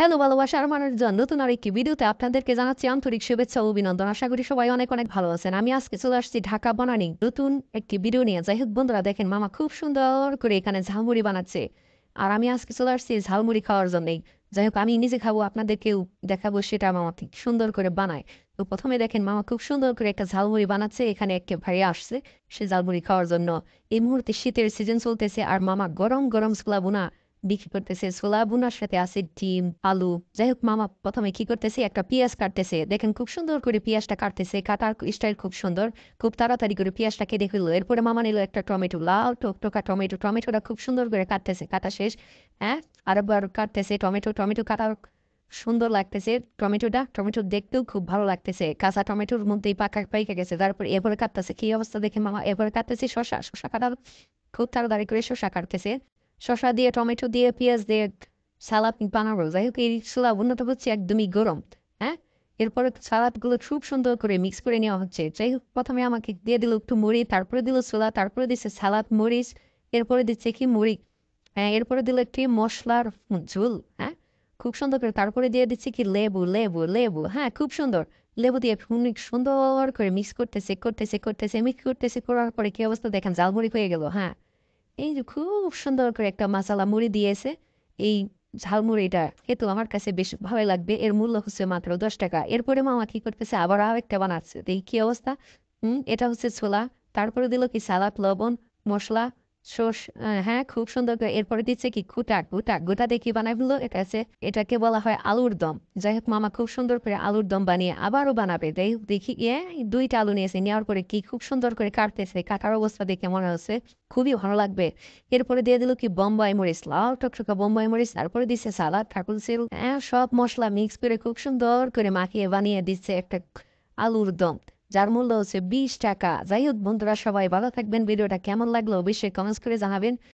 hello ভালোবাসার মানুষজন নতুন আর একটি ভিডিওতে আপনাদেরকে জানাচ্ছি আন্তরিক শুভেচ্ছা ও অভিনন্দন আশা করি সবাই অনেক অনেক ভালো আছেন আমি আজকে চলে আসছি ঢাকা বানানি নতুন একটি ভিডিও নিয়ে যাই হোক বন্ধুরা দেখেন মামা খুব সুন্দর করে এখানে ঝালমুড়ি বানাচ্ছে আর আমি আজকে চলে আসছি ঝালমুড়ি খাওয়ার জন্যই যাই হোক আমি নিজে খাবো আপনাদেরকেও দেখাবো সেটা মামা ঠিক সুন্দর করে বানায় তো প্রথমে দেখেন মামা খুব সুন্দর করে একটা ঝালমুড়ি বানাচ্ছে এখানে একটা ভাই আসছে সে ঝালমুড়ি খাওয়ার জন্য এই মুহূর্তে শীতের সিজন চলতেছে আর মামা গরম গরম স্কুলা বোনা বিক্রি করতেছে ছোলা বুনার সাথে আছে ডিম আলু যাই হোক মামা প্রথমে কি করতেছে একটা পেঁয়াজ কাটতেছে দেখেন খুব সুন্দর করে পেঁয়াজটা কাটতেছে কাটার স্টাইল খুব সুন্দর খুব তাড়াতাড়ি করে পেঁয়াজটা কেটে ফেললো এরপরে মামা নিল একটা টমেটো লাল টোকা টমেটো টমেটোটা খুব সুন্দর করে কাটতেছে কাটা শেষ হ্যাঁ আরেকবার কাটতেছে টমেটো টমেটো কাটা সুন্দর লাগতেছে টমেটোটা টমেটো দেখতেও খুব ভালো লাগতেছে কাঁচা টমেটোর মধ্যেই পাকা পাইকা গেছে তারপর এরপরে কাটতেছে কি অবস্থা দেখে মামা এরপরে কাটতেছে শশা শশা কাটা খুব তাড়াতাড়ি করে শশা কাটতেছে শসা দিয়ে টমেটো দিয়ে পেঁয়াজ দিয়ে সালাদ বানাবো যাই হোক এই সালাদ অন্যটা হচ্ছে একদমই গরম হ্যাঁ এরপরে সালাদগুলো খুব সুন্দর করে মিক্স করে নেওয়া হচ্ছে যাই হোক প্রথমে আমাকে দিয়ে দিল একটু মুড়ি তারপরে দিল সোলা তারপরে দিচ্ছে সালাদ মরিচ এরপরে দিচ্ছে কি মুড়ি হ্যাঁ এরপরে দিল একটি মশলার ঝুল হ্যাঁ খুব সুন্দর করে তারপরে দিয়ে দিচ্ছে কি লেবু লেবু লেবু হ্যাঁ খুব সুন্দর লেবু দিয়ে অনেক সুন্দর করে মিক্স করতেছে করতেছে করতেছে মিক্স করতেছে করার পরে কি অবস্থা দেখেন জালমুড়ি হয়ে গেল হ্যাঁ এই যে খুব সুন্দর করে একটা মাসালা মুড়ি দিয়েছে এই ঝালমুড়িটা কিন্তু আমার কাছে বেশ ভালো লাগবে এর মূল্য হচ্ছে মাত্র দশ টাকা এরপরে মামা কি করতেছে আবার আরো একটা বানাচ্ছে দেখি কি অবস্থা হুম এটা হচ্ছে ছোলা তারপরে দিল কি সালাদ লবণ মশলা হ্যাঁ খুব সুন্দর করে এরপরে দিচ্ছে কি খুটা গুটা গোটা দেখি কি বানায় এটা আছে এটাকে বলা হয় আলুর দম যাই হোক মামা খুব সুন্দর করে আলুর দম বানিয়ে আবারও বানাবে দেখি ইয়ে দুইটা আলু নিয়েছে নেওয়ার পরে কি খুব সুন্দর করে কাটতেছে কাটার অবস্থা দেখে মনে হচ্ছে খুবই ভালো লাগবে এরপরে দিয়ে দিল কি বোম্বাই মরিচ লাল টকটকা বোম্বাই মরিচ তারপরে দিচ্ছে সালাদ ঠাকুর সিল হ্যাঁ সব মশলা মিক্স করে খুব সুন্দর করে মাখিয়ে বানিয়ে দিচ্ছে একটা আলুর দম যার মূল্য হচ্ছে বিশ টাকা যাই হোক বন্ধুরা সবাই ভালো থাকবেন ভিডিওটা কেমন লাগলো অবশ্যই কমেন্টস করে জানাবেন